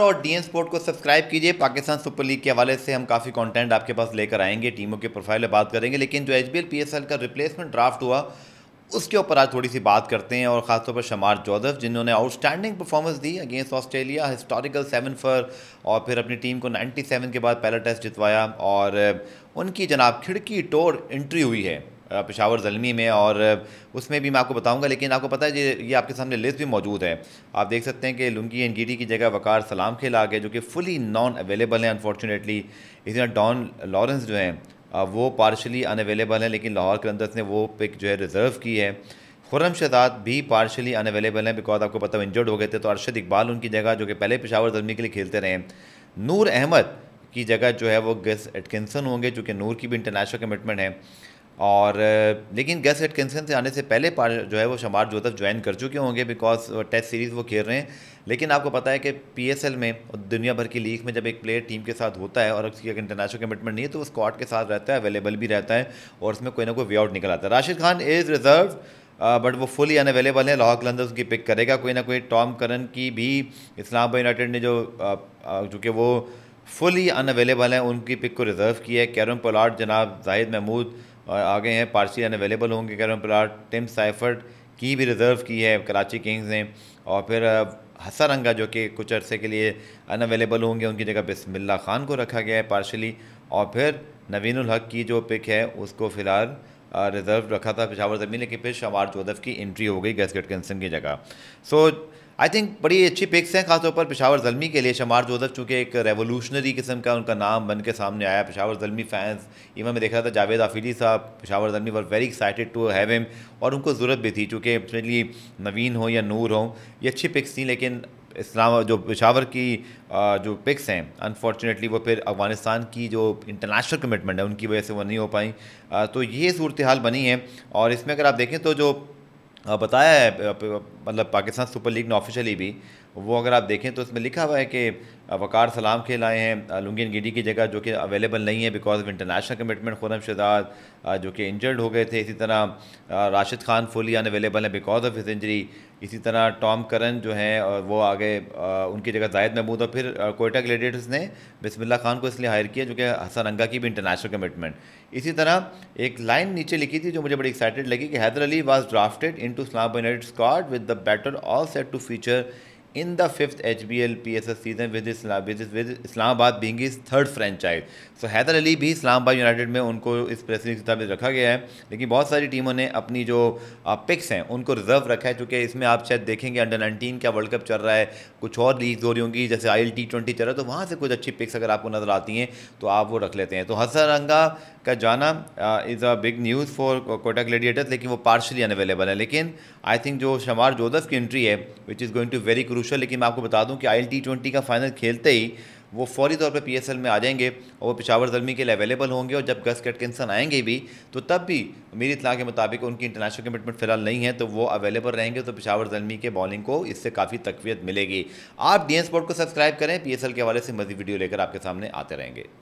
पर और D sport को सब्सक्राइब कीजिए पाकिस्तान सुपर लीग के हवाले से हम काफ़ी कंटेंट आपके पास लेकर आएंगे टीमों के प्रोफाइल में बात करेंगे लेकिन जो एच बी का रिप्लेसमेंट ड्राफ्ट हुआ उसके ऊपर आज थोड़ी सी बात करते हैं और ख़ासतौर पर शमार जोदफ जिन्होंने आउटस्टैंडिंग परफॉर्मेंस दी against Australia historical seven for और फिर अपनी टीम को 97 के बाद पहला टेस्ट जितवाया और उनकी जनाब खिड़की टोर एंट्री हुई है पेशावर जलमी में और उसमें भी मैं आपको बताऊंगा लेकिन आपको पता है ये ये आपके सामने लिस्ट भी मौजूद है आप देख सकते हैं कि लुंगी एंड गिटी की जगह वकार सलाम खेल आ गए जो कि फुली नॉन अवेलेबल हैं अनफॉर्चुनेटली इसी तरह डॉन लॉरेंस जो हैं वो पार्शली अनअवेलेबल हैं लेकिन लाहौर कलंदर्स ने वो पिक जो है रिज़र्व की है खुरम शहजाद भी पार्शली अनअवेलेबल हैं बिकॉज आपको पता इंजर्ड हो गए थे तो अरशद इकबाल उनकी जगह जो कि पहले पेशावर जलमी के लिए खेलते रहे नूर अहमद की जगह जो है वो गेस एटकिनसन होंगे चूँकि नूर की भी इंटरनेशनल कमिटमेंट है और लेकिन गैस एट कैंसन से आने से पहले जो है वो शमार जोतफ ज्वाइन कर चुके होंगे बिकॉज टेस्ट सीरीज़ वो खेल रहे हैं लेकिन आपको पता है कि एल में दुनिया भर की लीग में जब एक प्लेयर टीम के साथ होता है और उसकी अगर इंटरनेशनल कमिटमेंट नहीं है तो वो स्कॉट के साथ रहता है अवेलेबल भी रहता है और उसमें कोई ना कोई वे आउट निकल आता है Rashid Khan is reserve but वो फुली अनअवेलेबल है लाहौक लंदन उसकी पिक करेगा कोई ना कोई टॉम करन की भी इस्लामाबाद यूनाइटेड ने जो चूँकि वो फुली अनअवेलेबल हैं उनकी पिक को रिज़र्व किया है कैरम पोलाट जनाब जाहिद महमूद और आ गए हैं पार्शली अवेलेबल होंगे कैरम प्लाट टिम साइफर्ट की भी रिज़र्व की है कराची किंग्स ने और फिर हसरंगा जो कि कुछ अरसे के लिए अनअवेलेबल होंगे उनकी जगह बिस्मिल्ला खान को रखा गया है पार्शली और फिर नवीन हक की जो पिक है उसको फ़िलहाल रिज़र्व रखा था पिशावर ज़मीन लेकिन फिर शवार जोदफ की एंट्री हो गई गैस गटकिसन की जगह सो so, आई थिंक बड़ी अच्छी पिक्स हैं खासतौर पर पिशावर जलमी के लिए शमार जोसफ चूँकि एक रेवोल्यूशनरी किस्म का उनका नाम बन के सामने आया पिशावर जलमी फैंस इवन मैं देख रहा था जावेद आफिली साहब Peshawar Zalmi were very excited to have him और उनको ज़रूरत भी थी चूँकि एक्चुअली नवीन हो या नूर हो ये अच्छी पिक्स थी लेकिन इस्लाम जो पिशावर की जो पिक्स हैं अनफॉर्चुनेटली वो फिर अफगानिस्तान की जो इंटरनेशनल कमिटमेंट है उनकी वजह से वो नहीं हो पाई तो ये सूरत हाल बनी है और इसमें अगर आप देखें तो जो हाँ, बताया है मतलब पाकिस्तान सुपर लीग ने ऑफिशियली भी वो अगर आप देखें तो उसमें लिखा हुआ है कि वकार सलाम खेल आए हैं लुंगिन गिडी की जगह जो कि अवेलेबल नहीं है because of international commitment Khurram Shahzad जो कि इंजर्ड हो गए थे इसी तरह राशिद खान फुली अवेलेबल है बिकॉज ऑफ हिस इंजरी इसी तरह टॉम करन जो हैं और वो आगे उनकी जगह जायद महमूद और फिर कोयटा ग्लेडिएटर्स ने बिस्मिल्ला खान को इसलिए हायर किया जो कि हसन अंगा की भी इंटरनेशनल कमिटमेंट इसी तरह एक लाइन नीचे लिखी थी जो मुझे बड़ी एक्साइटेड लगी कि Haider Ali was drafted to स्लाम United squad with the batter all set to feature in the fifth H B L P S S season with Islam with with Islamabad being its third franchise so Haider Ali भी Islamabad United में उनको इस president की में रखा गया है लेकिन बहुत सारी टीमों ने अपनी जो पिक्स हैं उनको रिजर्व रखा है चूँकि इसमें आप शायद देखेंगे अंडर नाइनटीन का वर्ल्ड कप चल रहा है कुछ और लीग हो रही होंगी जैसे आई एल टी ट्वेंटी चल रहा है तो वहाँ से कुछ अच्छी पिक्स अगर आपको नज़र आती हैं तो आप वो रख लेते हैं तो हसरंगा का जाना is a big news for Quetta Gladiators लेकिन वो पार्शली अनअवेलेबल है लेकिन आई थिंक जो शमार जोदफ की एंट्री है which is going to very क्रू क्रूशल लेकिन मैं आपको बता दूं कि आई टी ट्वेंटी का फाइनल खेलते ही वो फौरी तौर पे पीएसएल में आ जाएंगे और वो पिशावर जलमी के लिए अवेलेबल होंगे और जब गस कैटकिंसन आएंगे भी तो तब भी मेरी इतला के मुताबिक उनकी इंटरनेशनल कमिटमेंट फिलहाल नहीं है तो वो अवेलेबल रहेंगे तो पिशावर जर्मी के बॉलिंग को इससे काफ़ी तकवीत मिलेगी आप डी एन स्पोर्ट को सब्सक्राइब करें पी के हवाले से मजीद वीडियो लेकर आपके सामने आते रहेंगे